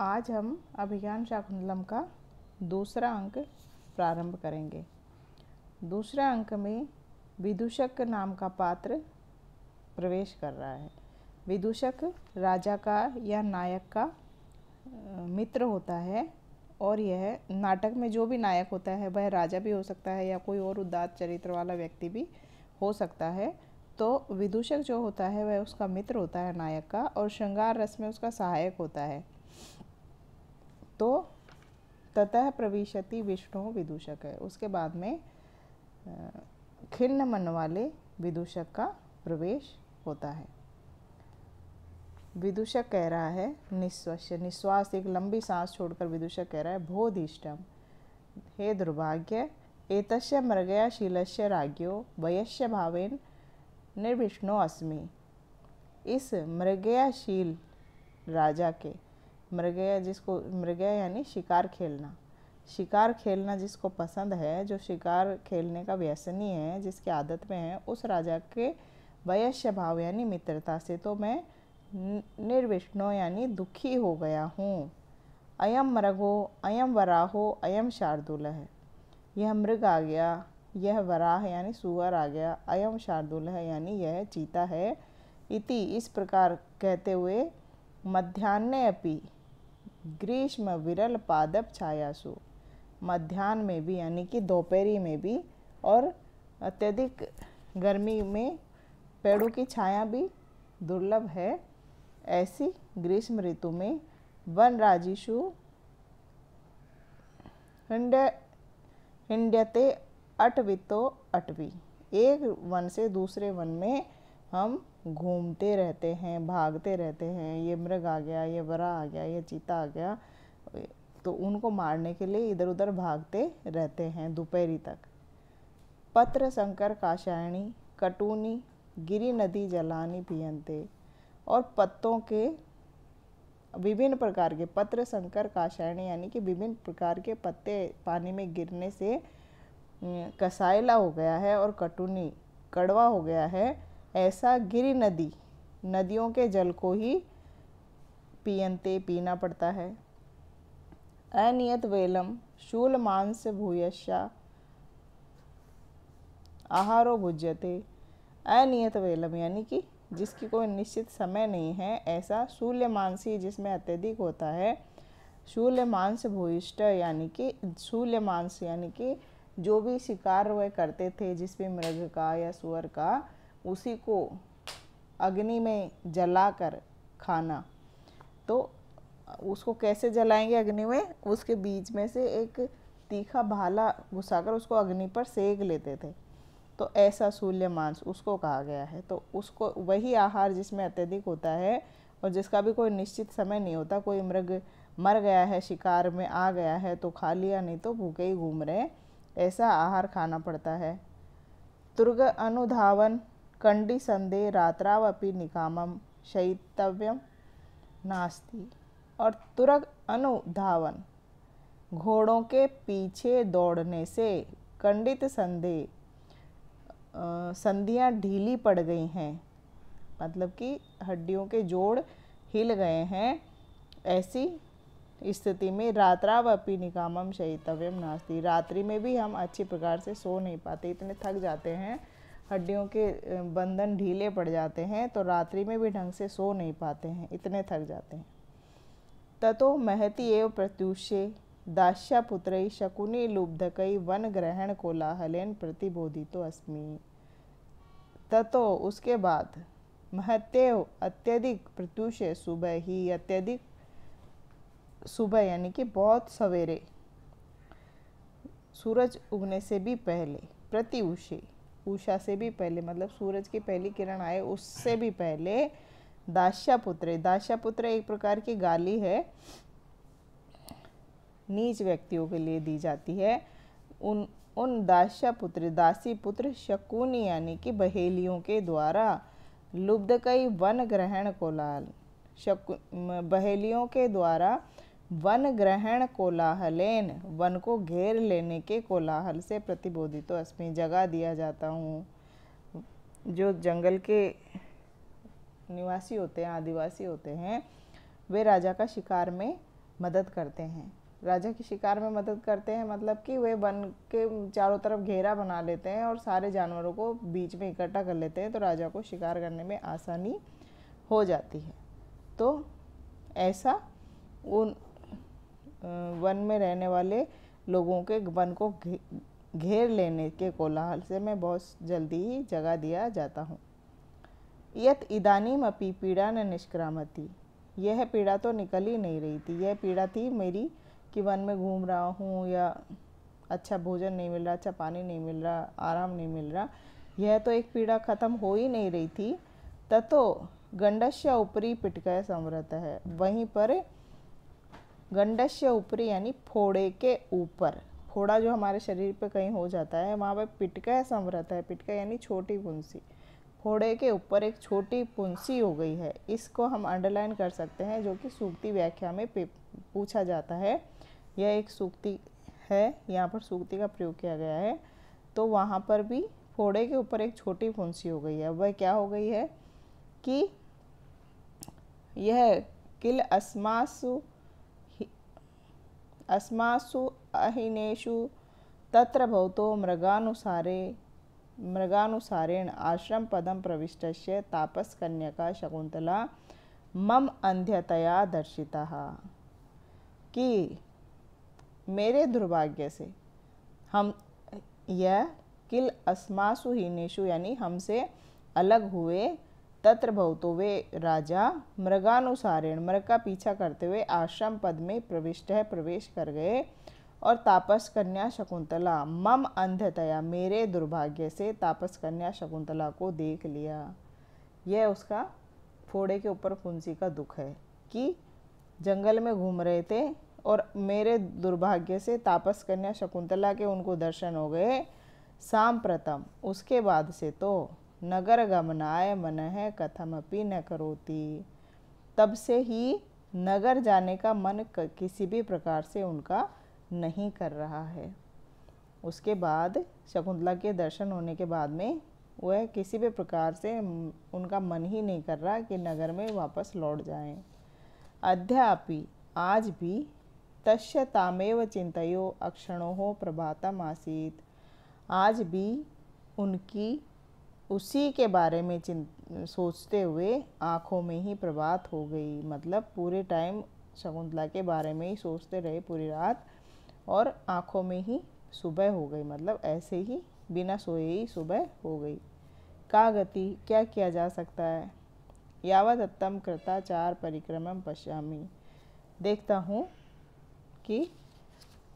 आज हम अभिज्ञान शाकुंतलम का दूसरा अंक प्रारंभ करेंगे दूसरा अंक में विदूषक नाम का पात्र प्रवेश कर रहा है विदूषक राजा का या नायक का मित्र होता है और यह नाटक में जो भी नायक होता है वह राजा भी हो सकता है या कोई और उदात चरित्र वाला व्यक्ति भी हो सकता है तो विदूषक जो होता है वह उसका मित्र होता है नायक का और श्रृंगार रस में उसका सहायक होता है तो ततः प्रविशति विष्णु विदूषक है उसके बाद में खिन्न मन वाले विदूषक का प्रवेश होता है विदूषक कह रहा है निश्वस्य निश्वास एक लंबी सांस छोड़कर विदूषक कह रहा है भोधिष्टम हे दुर्भाग्य एतस्य मृगया शीलस्य राज्यो वयस्य भावेन निर्विष्णो अस्मि इस मृगयाशील राजा के मृगया जिसको मृगया यानी शिकार खेलना शिकार खेलना जिसको पसंद है जो शिकार खेलने का व्यसनी है जिसकी आदत में है उस राजा के वयस्य भाव यानी मित्रता से तो मैं निर्विष्णो यानी दुखी हो गया हूँ अयम मृगो अयम वराहो अयम शार्दुल है यह मृग आ गया यह वराह यानी सुअर आ गया अयम शार्दुल है यानी यह चीता है इति इस प्रकार कहते हुए मध्यान्ह अपि ग्रीष्म विरल पादप छायासु मध्यान्ह में भी यानी कि दोपहरी में भी और अत्यधिक गर्मी में पेड़ों की छाया भी दुर्लभ है ऐसी ग्रीष्म ऋतु में वन राजिशु हिंड अटवितो अटवी एक वन से दूसरे वन में हम घूमते रहते हैं भागते रहते हैं ये मृग आ गया ये वरा आ गया ये चीता आ गया तो उनको मारने के लिए इधर उधर भागते रहते हैं दोपहरी तक पत्र संकर काशायणी कटूनी गिरी नदी जलानी पियंते और पत्तों के विभिन्न प्रकार के पत्र संकर काशायणी यानी कि विभिन्न प्रकार के पत्ते पानी में गिरने से कसायला हो गया है और कटूनी कड़वा हो गया है ऐसा गिरी नदी नदियों के जल को ही पियंते पीना पड़ता है अनियत वेलम शूल मांस भूयश्या आहारो भुज्यते अनियत वेलम यानी कि जिसकी कोई निश्चित समय नहीं है ऐसा शूल्य मांसी जिसमें अत्यधिक होता है शूल्य मांस भूयिष्ट यानी कि शूल्य मांस यानी कि जो भी शिकार वह करते थे जिस भी मृग का या सुअर का उसी को अग्नि में जलाकर खाना तो उसको कैसे जलाएंगे अग्नि में उसके बीच में से एक तीखा भाला घुसाकर उसको अग्नि पर सेक लेते थे तो ऐसा सूल्य मांस उसको कहा गया है तो उसको वही आहार जिसमें अत्यधिक होता है और जिसका भी कोई निश्चित समय नहीं होता कोई मृग मर गया है शिकार में आ गया है तो खा लिया नहीं तो भूखे ही घूम रहे ऐसा आहार खाना पड़ता है दुर्ग अनुधावन खण्डिसन्धे रात्रावपि निकामम शैतव्यम नास्ति और तुरग अनुधावन घोड़ों के पीछे दौड़ने से कंडित संधे संधियाँ ढीली पड़ गई हैं मतलब कि हड्डियों के जोड़ हिल गए हैं ऐसी स्थिति में रात्रावपी निकामम शैतव्यम नास्ती रात्रि में भी हम अच्छी प्रकार से सो नहीं पाते इतने थक जाते हैं हड्डियों के बंधन ढीले पड़ जाते हैं तो रात्रि में भी ढंग से सो नहीं पाते हैं इतने थक जाते हैं ततो महति एव प्रत्युषे दास्यापुत्री शकुनी लुब्धकई वन ग्रहण कोलाहलेन प्रतिबोधितो अस्मि ततो उसके बाद महत्यव अत्यधिक प्रत्युषे सुबह ही अत्यधिक सुबह यानी कि बहुत सवेरे सूरज उगने से भी पहले प्रत्युषे उषा से भी पहले मतलब सूरज की पहली किरण आए उससे भी पहले दाशा पुत्र एक प्रकार की गाली है नीच व्यक्तियों के लिए दी जाती है उन उन दास्यापुत्र दासी पुत्र शकुनी यानी कि बहेलियों के द्वारा लुब्धकई वन ग्रहण कोलाल शकु बहेलियों के द्वारा वन ग्रहण कोलाहलेन वन को घेर लेने के कोलाहल से प्रतिबोधित तो अस्मि जगा दिया जाता हूँ जो जंगल के निवासी होते हैं आदिवासी होते हैं वे राजा का शिकार में मदद करते हैं राजा की शिकार में मदद करते हैं मतलब कि वे वन के चारों तरफ घेरा बना लेते हैं और सारे जानवरों को बीच में इकट्ठा कर लेते हैं तो राजा को शिकार करने में आसानी हो जाती है तो ऐसा उन वन में रहने वाले लोगों के वन को घेर लेने के कोलाहल से मैं बहुत जल्दी ही जगा दिया जाता हूँ यत इदानीमपि पीड़ा न निष्क्रामती यह पीड़ा तो निकल ही नहीं रही थी यह पीड़ा थी मेरी कि वन में घूम रहा हूँ या अच्छा भोजन नहीं मिल रहा अच्छा पानी नहीं मिल रहा आराम नहीं मिल रहा यह तो एक पीड़ा खत्म हो ही नहीं रही थी ततो गंडश या ऊपरी पिटकाय संव्रत है वहीं पर गंडस्य ऊपरी यानी फोड़े के ऊपर फोड़ा जो हमारे शरीर पे कहीं हो जाता है वहाँ पर पिटका सम है पिटका यानी छोटी पुंसी फोड़े के ऊपर एक छोटी पुंसी हो गई है इसको हम अंडरलाइन कर सकते हैं जो कि सूक्ति व्याख्या में पूछा जाता है यह एक सूक्ति है यहाँ पर सूक्ति का प्रयोग किया गया है तो वहाँ पर भी फोड़े के ऊपर एक छोटी फुंसी हो गई है वह क्या हो गई है कि यह किल अस्मासु अस्मासु अहिनेशु तत्र भवतो मृगानुसारे मृगानुसारेण आश्रमपदं प्रविष्ट तापसकन्यका शकुंतला मम अंध्यतया दर्शिता कि मेरे दुर्भाग्य से हम यह किल अस्मासु हीनेशु यानी हमसे अलग हुए तत्र भवतो वे राजा मृगानुसारेण मृग का पीछा करते हुए आश्रम पद में प्रविष्ट है प्रवेश कर गए और तापस कन्या शकुंतला मम अंधतया मेरे दुर्भाग्य से तापस कन्या शकुंतला को देख लिया यह उसका फोड़े के ऊपर फुंसी का दुख है कि जंगल में घूम रहे थे और मेरे दुर्भाग्य से तापस कन्या शकुंतला के उनको दर्शन हो गए साम प्रथम उसके बाद से तो नगर गमनाय मन कथम अपनी न करोती तब से ही नगर जाने का मन किसी भी प्रकार से उनका नहीं कर रहा है उसके बाद शकुंतला के दर्शन होने के बाद में वह किसी भी प्रकार से उनका मन ही नहीं कर रहा कि नगर में वापस लौट जाएं। अद्यापि आज भी तस् तामेव चिंतो अक्षणों प्रभातम आसीत आज भी उनकी उसी के बारे में सोचते हुए आँखों में ही प्रभात हो गई मतलब पूरे टाइम शकुंतला के बारे में ही सोचते रहे पूरी रात और आँखों में ही सुबह हो गई मतलब ऐसे ही बिना सोए ही सुबह हो गई का गति क्या किया जा सकता है यावत अत्तम कृता चार परिक्रमम पश्यामी देखता हूँ कि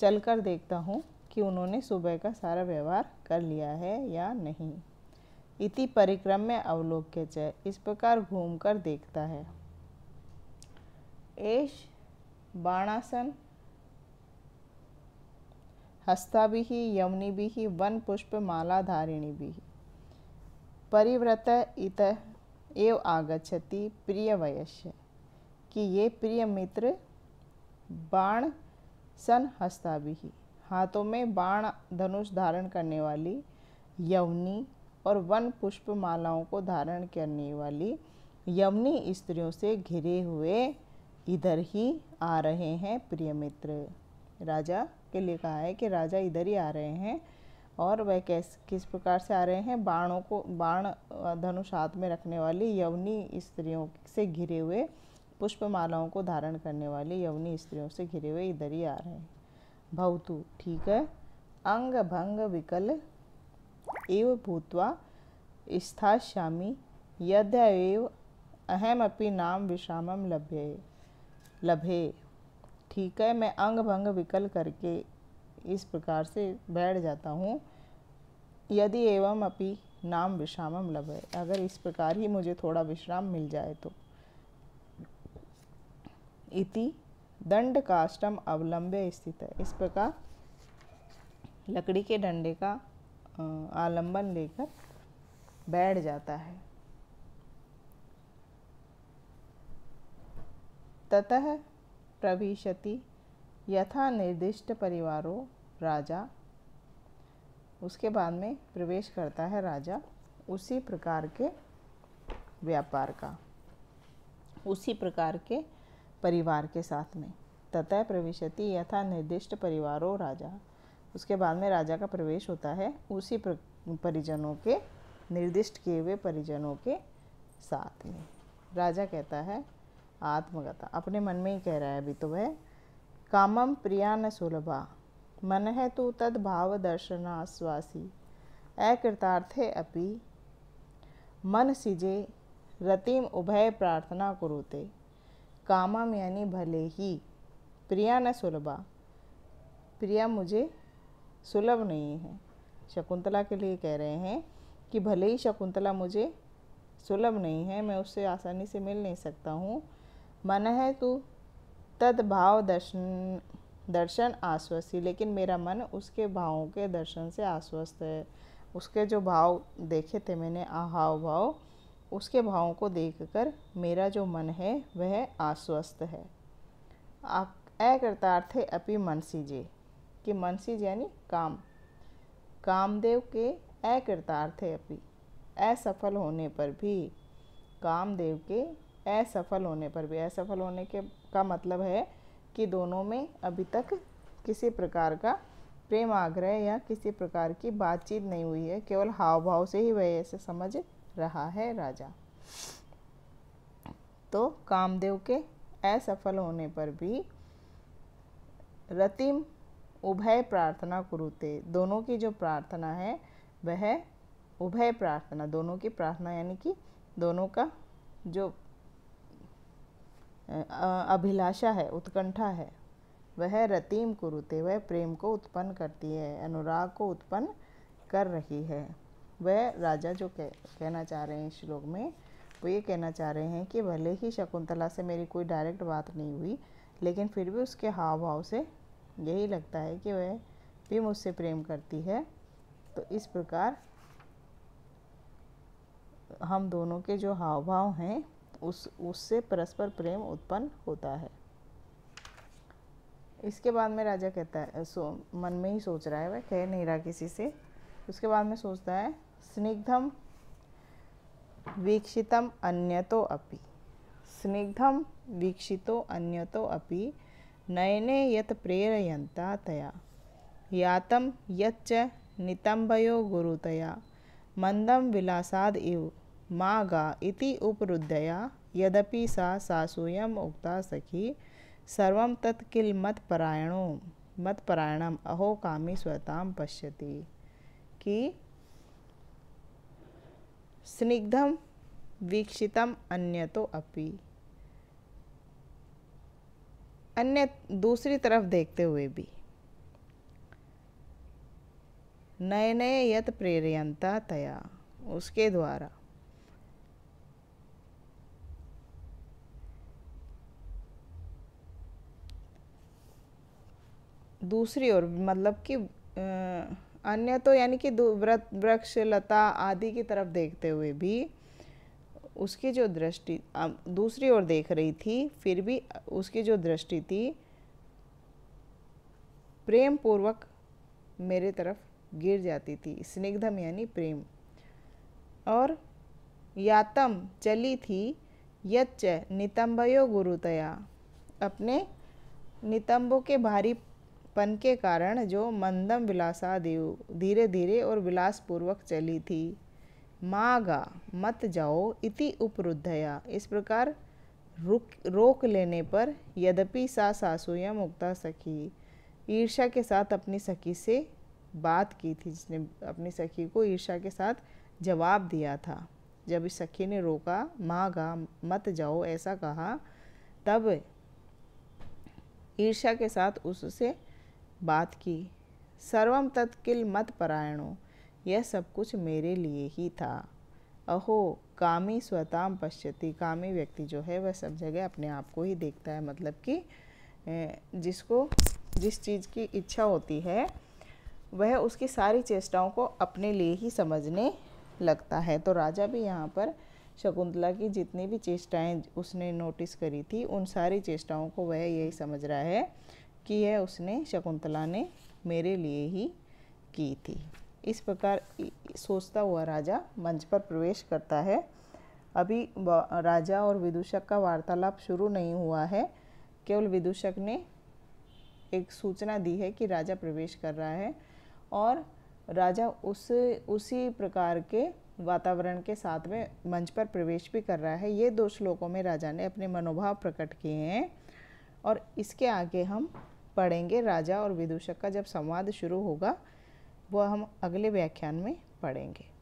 चलकर देखता हूँ कि उन्होंने सुबह का सारा व्यवहार कर लिया है या नहीं इति परिक्रम में अवलोक्य च इस प्रकार घूमकर देखता है एश बाणासन हस्ताभि यमुनिभि वन पुष्प मालाधारिणीभि परिव्रत इत एव आगछति प्रिय वयस्य कि ये प्रिय मित्र बाण सन हस्ताभि हाथों में बाण धनुष धारण करने वाली यवनी और वन पुष्प मालाओं को धारण करने वाली यमनी स्त्रियों से घिरे हुए इधर ही आ रहे हैं प्रिय मित्र राजा के लिए कहा है कि राजा इधर ही आ रहे हैं और वह कैस किस प्रकार से आ रहे हैं बाणों को बाण धनुष हाथ में रखने वाली यवनी स्त्रियों से घिरे हुए पुष्पमालाओं को धारण करने वाली यवनी स्त्रियों से घिरे हुए इधर ही आ रहे हैं भवतु ठीक है अंग भंग विकल एव भूत्वा स्थास्यामि यद्यव अहमपि नाम विश्रामम लभे लभे ठीक है मैं अंग भंग विकल करके इस प्रकार से बैठ जाता हूँ यदि एवं अपि नाम विश्रामम लभे अगर इस प्रकार ही मुझे थोड़ा विश्राम मिल जाए तो इति दंड काष्टम अवलंब्य स्थित है इस प्रकार लकड़ी के डंडे का आलंबन लेकर बैठ जाता है ततः प्रविशति यथा निर्दिष्ट परिवारों राजा उसके बाद में प्रवेश करता है राजा उसी प्रकार के व्यापार का उसी प्रकार के परिवार के साथ में ततः प्रविशति यथा निर्दिष्ट परिवारों राजा उसके बाद में राजा का प्रवेश होता है उसी परिजनों के निर्दिष्ट किए हुए परिजनों के साथ में राजा कहता है आत्मगता अपने मन में ही कह रहा है अभी तो वह कामम प्रिया न सुलभा मन है तो तद भाव दर्शनाश्वासी अकृतार्थे अपि मन सिजे रतिम उभय प्रार्थना कुरुते कामम यानी भले ही प्रिया न सुलभा प्रिया मुझे सुलभ नहीं है शकुंतला के लिए कह रहे हैं कि भले ही शकुंतला मुझे सुलभ नहीं है मैं उससे आसानी से मिल नहीं सकता हूँ मन है तू तद्भाव दर्शन दर्शन आश्वस्त लेकिन मेरा मन उसके भावों के दर्शन से आश्वस्त है उसके जो भाव देखे थे मैंने हाव भाव उसके भावों को देखकर मेरा जो मन है वह आश्वस्त है अकर्तार्थे अपि मनसीजे कि मनसीज यानी काम कामदेव के थे अपनी असफल होने पर भी कामदेव के असफल होने पर भी असफल होने के का मतलब है कि दोनों में अभी तक किसी प्रकार का प्रेम आग्रह या किसी प्रकार की बातचीत नहीं हुई है केवल हाव भाव से ही वह ऐसे समझ रहा है राजा तो कामदेव के असफल होने पर भी रतिम उभय प्रार्थना कुरुते दोनों की जो प्रार्थना है वह उभय प्रार्थना दोनों की प्रार्थना यानी कि दोनों का जो अभिलाषा है उत्कंठा है वह रतिम कुरुते वह प्रेम को उत्पन्न करती है अनुराग को उत्पन्न कर रही है वह राजा जो कह, कहना चाह रहे हैं श्लोक में वो ये कहना चाह रहे हैं कि भले ही शकुंतला से मेरी कोई डायरेक्ट बात नहीं हुई लेकिन फिर भी उसके हाव भाव से यही लगता है कि वह भी मुझसे प्रेम करती है तो इस प्रकार हम दोनों के जो हाव भाव हैं उस उससे परस्पर प्रेम उत्पन्न होता है इसके बाद में राजा कहता है सो मन में ही सोच रहा है वह कह नहीं रहा किसी से उसके बाद में सोचता है स्निग्धम वीक्षितम अन्यतो अपि स्निग्धम वीक्षितो अन्यतो अपि नयने यत प्रेरयन्ता तया यात यच्च नितम्बयो गुरुतया मंदम विलासाद इव मा गा इति उपरुद्धया यद्यपि सा सासूय उक्ता सखी सर्व तत्किल किल मतपरायण अहो कामी स्वताम पश्यति कि स्निग्धम वीक्षितम अन्यतो अपि अन्य दूसरी तरफ देखते हुए भी नए नए यत प्रेरियंता तया उसके द्वारा दूसरी ओर मतलब कि अन्य तो यानी कि वृक्ष लता आदि की तरफ देखते हुए भी उसकी जो दृष्टि दूसरी ओर देख रही थी फिर भी उसकी जो दृष्टि थी प्रेम पूर्वक मेरे तरफ गिर जाती थी स्निग्धम यानी प्रेम और यातम चली थी यच्च नितंबयो गुरुतया अपने नितंबों के भारी पन के कारण जो मंदम विलासा देव धीरे धीरे और विलासपूर्वक चली थी मागा मत जाओ इति उपरुद्धया इस प्रकार रुक रोक लेने पर यद्यपि सा सासू या मुक्ता सखी ईर्षा के साथ अपनी सखी से बात की थी जिसने अपनी सखी को ईर्षा के साथ जवाब दिया था जब इस सखी ने रोका मागा मत जाओ ऐसा कहा तब ईर्षा के साथ उससे बात की सर्वम तत्किल मत परायणों यह सब कुछ मेरे लिए ही था अहो कामी स्वताम पश्यति कामी व्यक्ति जो है वह सब जगह अपने आप को ही देखता है मतलब कि जिसको जिस चीज़ की इच्छा होती है वह उसकी सारी चेष्टाओं को अपने लिए ही समझने लगता है तो राजा भी यहाँ पर शकुंतला की जितनी भी चेष्टाएं उसने नोटिस करी थी उन सारी चेष्टाओं को वह यही समझ रहा है कि यह उसने शकुंतला ने मेरे लिए ही की थी इस प्रकार सोचता हुआ राजा मंच पर प्रवेश करता है अभी राजा और विदूषक का वार्तालाप शुरू नहीं हुआ है केवल विदूषक ने एक सूचना दी है कि राजा प्रवेश कर रहा है और राजा उस उसी प्रकार के वातावरण के साथ में मंच पर प्रवेश भी कर रहा है ये दो श्लोकों में राजा ने अपने मनोभाव प्रकट किए हैं और इसके आगे हम पढ़ेंगे राजा और विदूषक का जब संवाद शुरू होगा वह हम अगले व्याख्यान में पढ़ेंगे